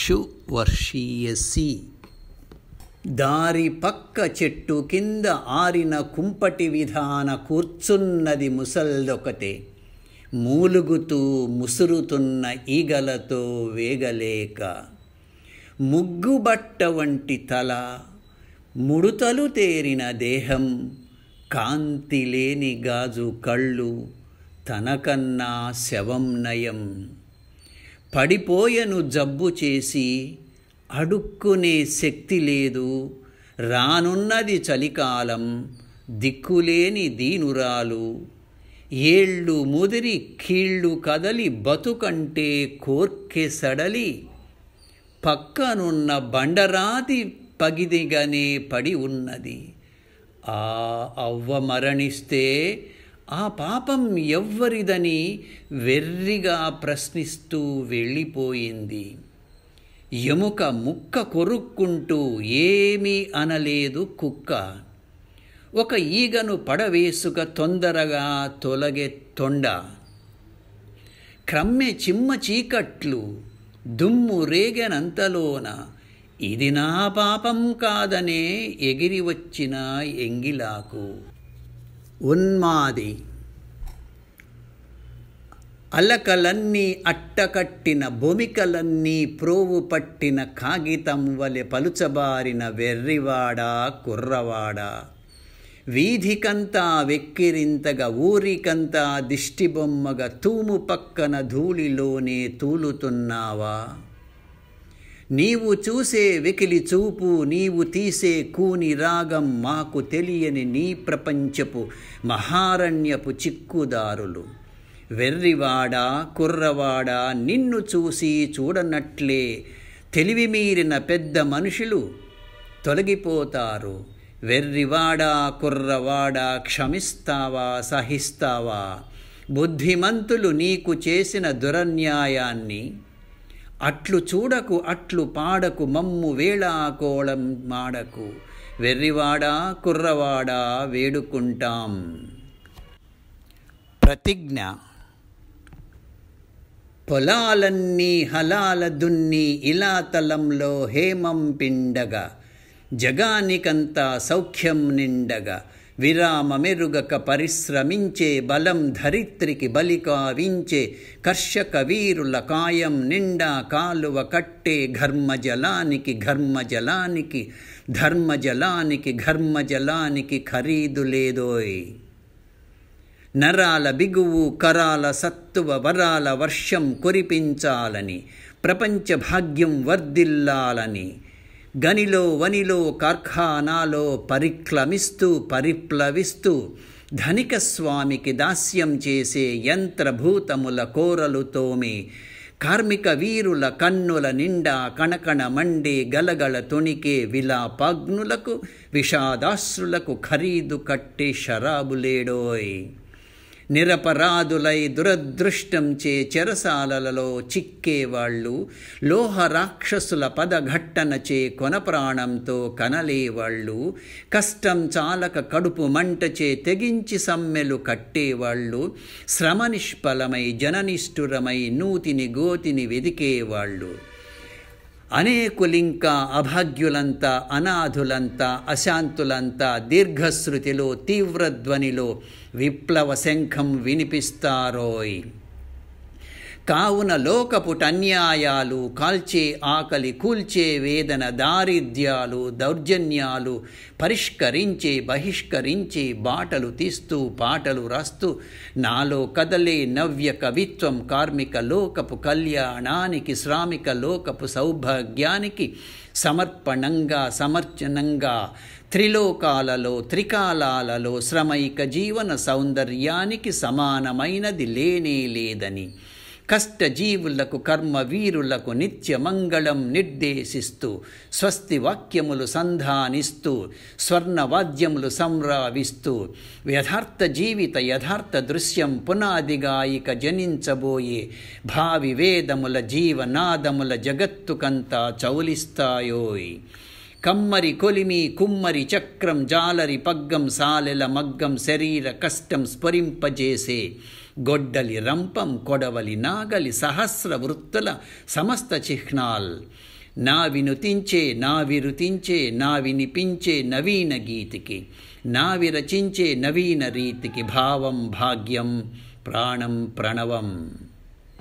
క్షు వర్షీయసి దారి పక్క చెట్టు కింద ఆరిన కుంపటి విధాన కూర్చున్నది ముసల్దొకటే మూలుగుతూ ముసురుతున్న ఈగలతో వేగలేక ముగ్గుబట్ట వంటి తల ముడుతలు తేరిన దేహం కాంతి లేని గాజు కళ్ళు తనకన్నా శవం నయం పడిపోయను జబ్బు చేసి అడుక్కునే శక్తి లేదు రానున్నది చలికాలం దిక్కులేని దీనురాలు ఏళ్ళు ముదిరి కీళ్ళు కదలి బతుకంటే కోర్కె సడలి పక్కనున్న బండరాతి పగిదిగనే పడి ఉన్నది ఆ అవ్వ మరణిస్తే ఆ పాపం ఎవ్వరిదని వెర్రిగా ప్రశ్నిస్తూ వెళ్ళిపోయింది ఎముక ముక్క కొరుక్కుంటూ ఏమీ అనలేదు కుక్క ఒక ఈగను పడవేసుక తొందరగా తొలగే తొండ క్రమ్మె చిమ్మ చీకట్లు దుమ్ము రేగనంతలోన ఇది నా పాపం కాదనే ఎగిరి వచ్చిన ఎంగిలాకు ఉన్మాది అలకలన్నీ అట్టకట్టిన భూమికలన్నీ ప్రోవు పట్టిన కాగితం వలె పలుచబారిన వెర్రివాడా కుర్రవాడా వీధికంతా వెక్కిరింతగా ఊరికంతా దిష్టిబొమ్మగా తూము పక్కన ధూళిలోనే తూలుతున్నావా నీవు చూసే వెకిలి చూపు నీవు తీసే కూని రాగం మాకు తెలియని నీ ప్రపంచపు మహారణ్యపు చిక్కుదారులు వెర్రివాడా కుర్రవాడా నిన్ను చూసి చూడనట్లే తెలివి మీరిన పెద్ద మనుషులు తొలగిపోతారు వెర్రివాడా కుర్రవాడా క్షమిస్తావా సహిస్తావా బుద్ధిమంతులు నీకు చేసిన దురన్యాయాన్ని అట్లు చూడకు అట్లు పాడకు మమ్ము వేళాకోళం మాడకు వెర్రివాడా కుర్రవాడా వేడుకుంటాం ప్రతిజ్ఞ పొలాలన్నీ హలాల దున్ని ఇలాతలంలో హేమం పిండగా జగానికంతా సౌఖ్యం నిండగా విరామ మెరుగక పరిశ్రమించే బలం ధరిత్రికి బలికా వించే కర్షక వీరుల కాయం నిండా కాలువ కట్టే ఘర్మజలానికి ఘర్మజలానికి ధర్మజలానికి ఘర్మజలానికి ఖరీదు లేదోయ్ నరాల బిగువు కరాల సత్తువ వరాల వర్షం కురిపించాలని ప్రపంచ భాగ్యం వర్ధిల్లాలని గనిలో వనిలో కార్ఖానాలో పరిక్లమిస్తూ పరిప్లవిస్తూ ధనిక స్వామికి దాస్యం చేసే యంత్రభూతముల కోరలు తోమి కార్మిక వీరుల కన్నుల నిండా కణకణ మండి గలగల తొణికే విలాపాగ్నులకు విషాదాశ్రులకు ఖరీదు కట్టే షరాబులేడోయ్ నిరపరాధులై దురదృష్టం చే చెరసాలలో చిక్కేవాళ్ళు లోహ రాక్షసుల పదఘట్టనచే కొనప్రాణంతో కనలేవాళ్ళు కష్టం చాలక కడుపు మంటచే తెగించి సమ్మెలు కట్టేవాళ్ళు శ్రమ నిష్ఫలమై జననిష్ఠురమై నూతిని గోతిని వెదికేవాళ్ళు అనేకులింకా అభాగ్యులంతా అనాథులంతా అశాంతులంతా దీర్ఘశ్రుతిలో తీవ్రధ్వనిలో విప్లవ శంఖం వినిపిస్తారోయ్ కావున లోకపుటన్యాయాలు కాల్చే ఆకలి కూల్చే వేదన దారిద్ర్యాలు దౌర్జన్యాలు పరిష్కరించే బహిష్కరించే బాటలు తీస్తూ పాటలు రాస్తూ నాలో కదలే నవ్య కవిత్వం కార్మిక లోకపు కళ్యాణానికి శ్రామిక లోకపు సౌభాగ్యానికి సమర్పణంగా సమర్చనంగా త్రిలోకాలలో త్రికాలాలలో శ్రమైక జీవన సౌందర్యానికి సమానమైనది లేనే లేదని కష్టజీవులకు కర్మ వీరులకు నిత్యమంగళం నిర్దేశిస్తూ స్వస్తి వాక్యములు సంధానిస్తూ స్వర్ణవాద్యములు సంరావిస్తూ యథార్థ జీవిత యథార్థ దృశ్యం పునాదిగా ఇక జనించబోయే భావి వేదముల జీవనాదముల జగత్తుకంతా చౌలిస్తాయోయ్ కమ్మరి కొలిమి కుమ్మరి చక్రం జాలరి పగ్గం సాలెల మగ్గం శరీర కష్టం స్ఫరింపజేసే గొడ్డలి రంపం కొడవలి నాగలి సహస్ర వృత్తుల సమస్త చిహ్నాల్ నా వినుతించే నా విరుతించే నా వినిపించే నవీన గీతికి నా విరచించే నవీన రీతికి భావం భాగ్యం ప్రాణం ప్రణవం